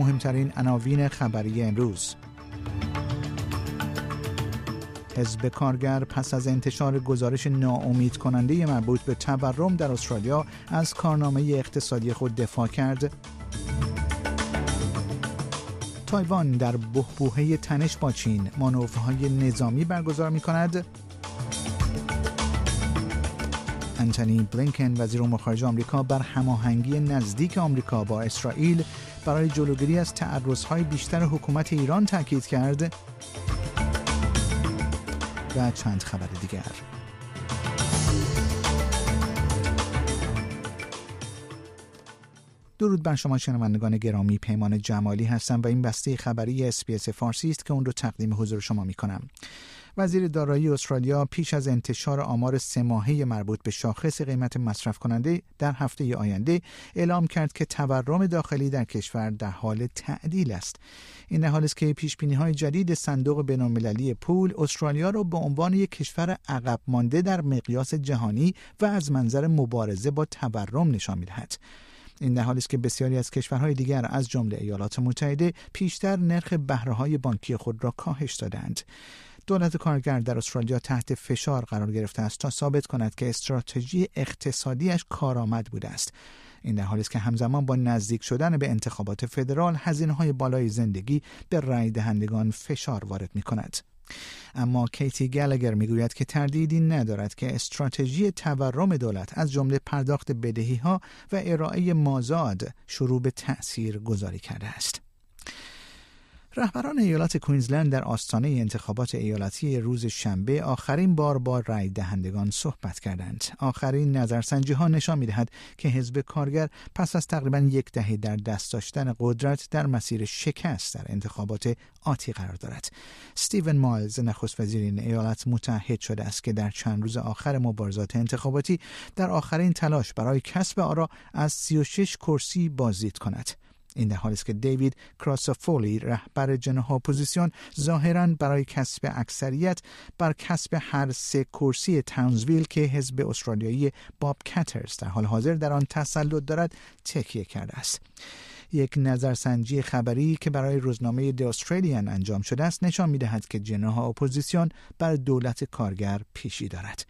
مهمترین عناوین خبری امروز حزب کارگر پس از انتشار گزارش ناامید کننده مربوط به تورم در استرالیا از کارنامه اقتصادی خود دفاع کرد تایوان در بهبوهه تنش با چین مانورهای نظامی برگزار می کند بلینکن وزیر امور خارجه آمریکا بر هماهنگی نزدیک آمریکا با اسرائیل برای جلوگیری از تعرضهای بیشتر حکومت ایران تاکید کرد و چند خبر دیگر درود بر شما شنوندگان گرامی پیمان جمالی هستم و این بسته خبری اسپیس فارسی است که اون رو تقدیم حضور شما می کنم. وزیر دارایی استرالیا پیش از انتشار آمار ماهه مربوط به شاخص قیمت مصرف کننده در هفته آینده اعلام کرد که تورم داخلی در کشور در حال تعدیل است این حال است که پیش بینی های جدید صندوق بینالمللی پول استرالیا را به عنوان یک کشور عقب مانده در مقیاس جهانی و از منظر مبارزه با تورم نشان میدهد این در حالی است که بسیاری از کشورهای دیگر از جمله ایالات متحده پیشتر نرخ بهرههای بانکی خود را کاهش دادند دولت کارگر در استرالیا تحت فشار قرار گرفته است تا ثابت کند که استراتژی اقتصادیش کارآمد بوده است این در حالی است که همزمان با نزدیک شدن به انتخابات فدرال هزینه های بالای زندگی به رای دهندگان فشار وارد می کند. اما کیتی گلگر میگوید که تردیدی ندارد که استراتژی تورم دولت از جمله پرداخت بدهی ها و ارائه مازاد شروع به تأثیر گذاری کرده است. رهبران ایالت کوینزلند در آستانه انتخابات ایالتی روز شنبه آخرین بار با رای دهندگان صحبت کردند. آخرین نظرسنجی ها نشان می دهد که حزب کارگر پس از تقریبا یک دهه در دست داشتن قدرت در مسیر شکست در انتخابات آتی قرار دارد. ستیون مایلز نخست وزیر این ایالت متحد شده است که در چند روز آخر مبارزات انتخاباتی در آخرین تلاش برای کسب آرا از 36 کرسی بازدید کند. این در حالی است که دیوید کراسافولی رهبر جناح اپوزیسیون ظاهرا برای کسب اکثریت بر کسب هر سه کرسی تانزویل که حزب استرالیایی باب کترز در حال حاضر در آن تسلط دارد تکیه کرده است یک نظرسنجی خبری که برای روزنامه دی استرالیان انجام شده است نشان میدهد که جناح اپوزیسیون بر دولت کارگر پیشی دارد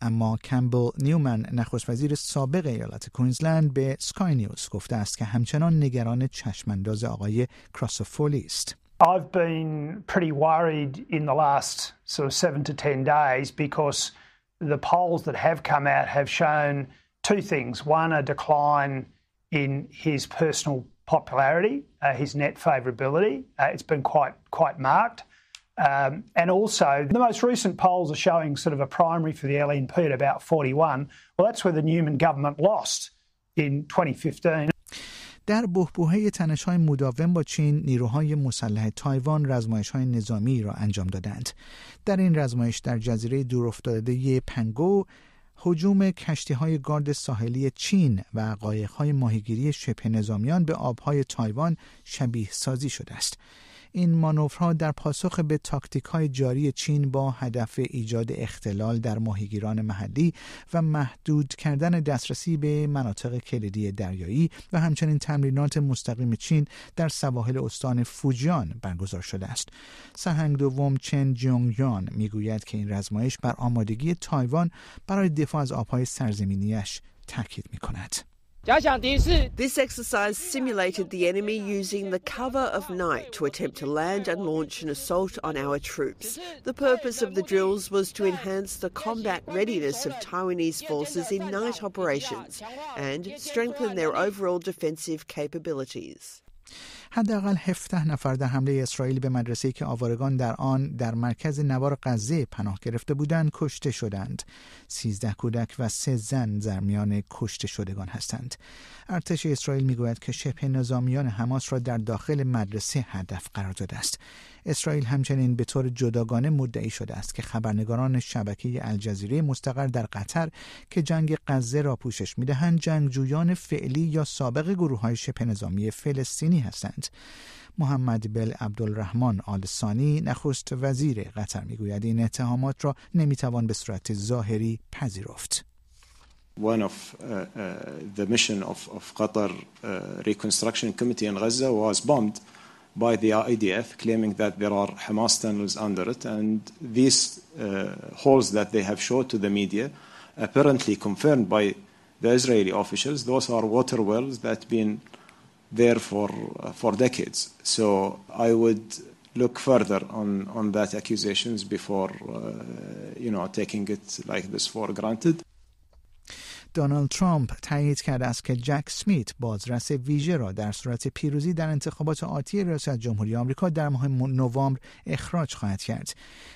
اما کمبل نیومن نخست وزیر سابق ایالت کوینزلند به سکای نیوز گفته است که همچنان نگران چشمانداز آقای کراسوفولی است I've been pretty worried in the last sort of seven to ten days because the polls that have come out have shown two things. One, a decline in his personal popularity, uh, his net favourability. Uh, it's been quite quite marked. Um, and also, the most recent polls are showing sort of a primary for the LNP at about 41. Well, that's where the Newman government lost in 2015. در بهبوهه تنش های مداوم با چین نیروهای مسلح تایوان رزمایش های نظامی را انجام دادند. در این رزمایش در جزیره دورافتاده پنگو حجوم کشتی های گارد ساحلی چین و قایق های ماهیگیری شبه نظامیان به آبهای تایوان شبیه سازی شده است. این مانورها در پاسخ به تاکتیک های جاری چین با هدف ایجاد اختلال در ماهیگیران محلی و محدود کردن دسترسی به مناطق کلیدی دریایی و همچنین تمرینات مستقیم چین در سواحل استان فوجیان برگزار شده است. سهنگ دوم چن جونگ یان میگوید که این رزمایش بر آمادگی تایوان برای دفاع از آبهای سرزمینیش تاکید می کند. This exercise simulated the enemy using the cover of night to attempt to land and launch an assault on our troops. The purpose of the drills was to enhance the combat readiness of Taiwanese forces in night operations and strengthen their overall defensive capabilities. حداقل 17 نفر در حمله اسرائیل به مدرسه‌ای که آوارگان در آن در مرکز نوار غزه پناه گرفته بودند کشته شدند 13 کودک و سه زن در میان کشته شدگان هستند ارتش اسرائیل میگوید که شبه نظامیان حماس را در داخل مدرسه هدف قرار داده است اسرائیل همچنین به طور جداگانه مدعی شده است که خبرنگاران شبکه الجزیره مستقر در قطر که جنگ غزه را پوشش میدهند جنگجویان فعلی یا سابق گروه های شبه نظامی فلسطینی هستند محمد بل عبدالرحمن آل نخست وزیر قطر میگوید این اتهامات را نمیتوان به صورت ظاهری پذیرفت one of uh, uh, the mission of, of Qatar uh, Reconstruction Committee in Gaza was bombed. by the IDF, claiming that there are Hamas tunnels under it. And these uh, holes that they have showed to the media, apparently confirmed by the Israeli officials, those are water wells that have been there for, uh, for decades. So I would look further on, on that accusations before, uh, you know, taking it like this for granted. دونالد ترامپ تایید کرده است که جک سمیت بازرس ویژه را در صورت پیروزی در انتخابات آتی ریاست جمهوری آمریکا در ماه نوامبر اخراج خواهد کرد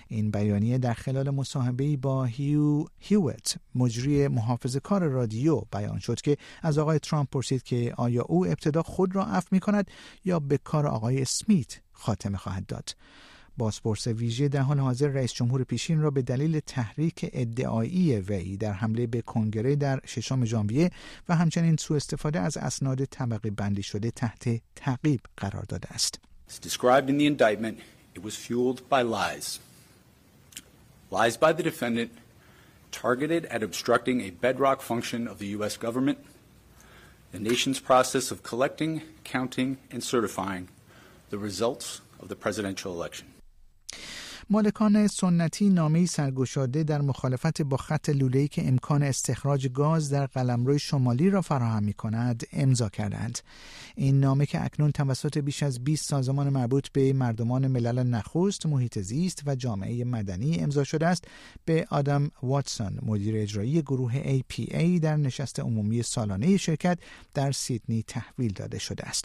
این بیانیه در خلال مصاحبه با هیو هیوت مجری محافظ کار رادیو بیان شد که از آقای ترامپ پرسید که آیا او ابتدا خود را عفو می کند یا به کار آقای سمیت خاتمه خواهد داد بازپرس ویژه حال حاضر رئیس جمهور پیشین را به دلیل تحریک ادعایی وی در حمله به کنگره در ششم ژانویه و همچنین سوء استفاده از اسناد طبقه بندی شده تحت تعقیب قرار داده است. lies by the targeted at obstructing a bedrock function of the U.S. government, the nation's process of collecting, counting, and certifying the results of the presidential election. مالکان سنتی نامه سرگشاده در مخالفت با خط لوله‌ای که امکان استخراج گاز در قلمرو شمالی را فراهم می کند امضا کردند این نامه که اکنون توسط بیش از 20 سازمان مربوط به مردمان ملل نخست محیط زیست و جامعه مدنی امضا شده است به آدم واتسون مدیر اجرایی گروه APA در نشست عمومی سالانه شرکت در سیدنی تحویل داده شده است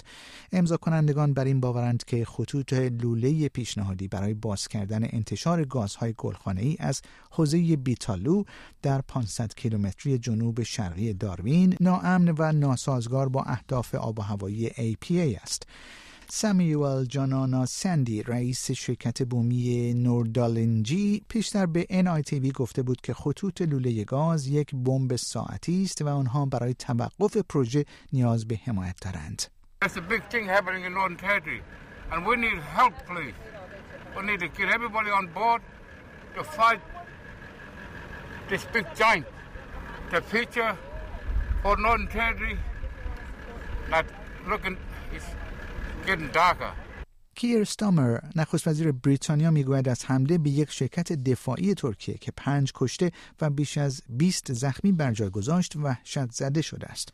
امضا کنندگان بر این باورند که خطوط لوله پیشنهادی برای باز کردن انتشار گازهای ای از حوزه بیتالو در 500 کیلومتری جنوب شرقی داروین ناامن و ناسازگار با اهداف آب و هوایی APA است. سامیوال جانانا سندی رئیس شرکت بومی نوردالنجی پیشتر به NITV گفته بود که خطوط لوله گاز یک بمب ساعتی است و آنها برای توقف پروژه نیاز به حمایت دارند. We need to get everybody on board to fight this big giant. The future for Northern Territory not looking is getting darker. کیر ستامر نخست وزیر بریتانیا میگوید از حمله به یک شرکت دفاعی ترکیه که پنج کشته و بیش از 20 زخمی بر جای گذاشت وحشت زده شده است.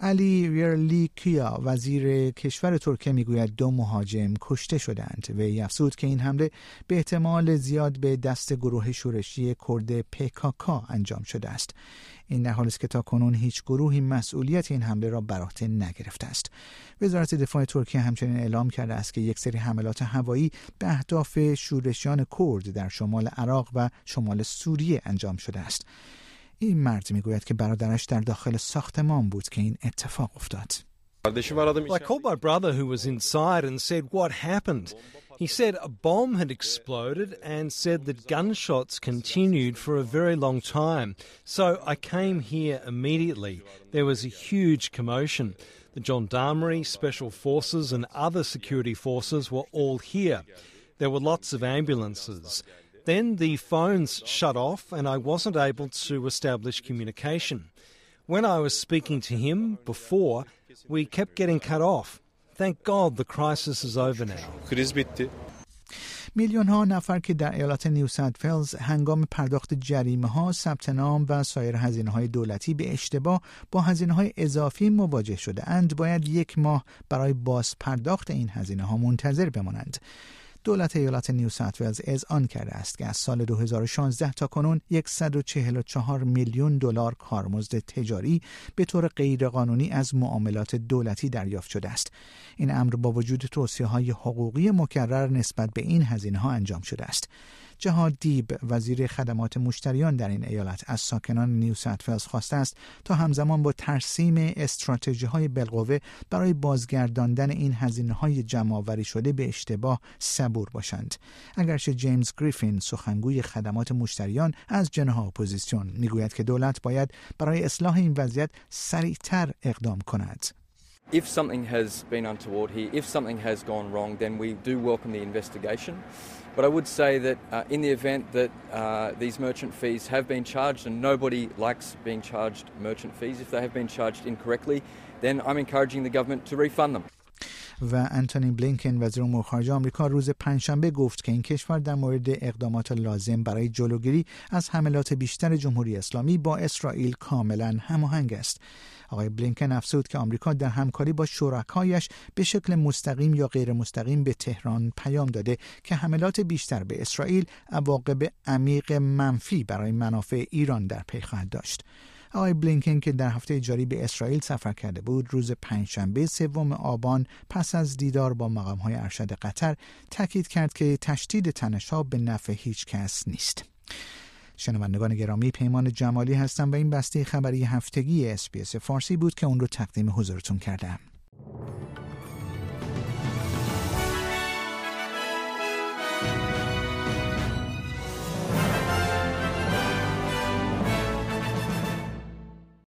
علی ویرلی کیا وزیر کشور ترکیه میگوید دو مهاجم کشته شدند و افزود که این حمله به احتمال زیاد به دست گروه شورشی کرد پکاکا انجام شده است این در حالی است که تا کنون هیچ گروهی مسئولیت این حمله را بر عهده نگرفته است وزارت دفاع ترکیه همچنین اعلام کرده است که یک سری حملات هوایی به اهداف شورشیان کرد در شمال عراق و شمال سوریه انجام شده است این مرد میگوید که برادرش در داخل ساختمان بود که این اتفاق افتاد. I called my brother who was inside and said what happened. He said a bomb had exploded and said that gunshots continued for a very long time. So I came here immediately. There was a huge commotion. The gendarmerie, special forces, and other security forces were all here. There were lots of ambulances. Then the phones shut off and I wasn't able to establish communication. When I was speaking to him before, we kept getting cut off. Thank God the crisis is over now. میلیون ها نفر که در ایالت نیو فلز هنگام پرداخت جریمه ها ثبت نام و سایر هزینه های دولتی به اشتباه با هزینه های اضافی مواجه شده اند باید یک ماه برای باز پرداخت این هزینه ها منتظر بمانند دولت ایالات نیو ساوت ولز آن کرده است که از سال 2016 تا کنون 144 میلیون دلار کارمزد تجاری به طور غیرقانونی از معاملات دولتی دریافت شده است این امر با وجود توصیه های حقوقی مکرر نسبت به این هزینه ها انجام شده است جهاد دیب وزیر خدمات مشتریان در این ایالت از ساکنان نیو ساتفلز خواسته است تا همزمان با ترسیم استراتژی های بالقوه برای بازگرداندن این هزینه های جمع شده به اشتباه صبور باشند اگرچه جیمز گریفین سخنگوی خدمات مشتریان از جناح اپوزیسیون میگوید که دولت باید برای اصلاح این وضعیت سریعتر اقدام کند If something has been untoward here, if something has gone wrong, then we do welcome the investigation. But I would say that uh, in the event that uh, these merchant fees have been charged, and nobody likes being charged merchant fees, if they have been charged incorrectly, then I'm encouraging the government to refund them. و انتونی بلینکن وزیر امور خارجه آمریکا روز پنجشنبه گفت که این کشور در مورد اقدامات لازم برای جلوگیری از حملات بیشتر جمهوری اسلامی با اسرائیل کاملا هماهنگ است. آقای بلینکن افزود که آمریکا در همکاری با شرکایش به شکل مستقیم یا غیر مستقیم به تهران پیام داده که حملات بیشتر به اسرائیل عواقب عمیق منفی برای منافع ایران در پی خواهد داشت. آقای بلینکن که در هفته جاری به اسرائیل سفر کرده بود روز پنجشنبه سوم آبان پس از دیدار با مقامهای ارشد قطر تاکید کرد که تشدید تنشها به نفع هیچ کس نیست شنوندگان گرامی پیمان جمالی هستم و این بسته خبری هفتگی اسپیس فارسی بود که اون رو تقدیم حضورتون کردم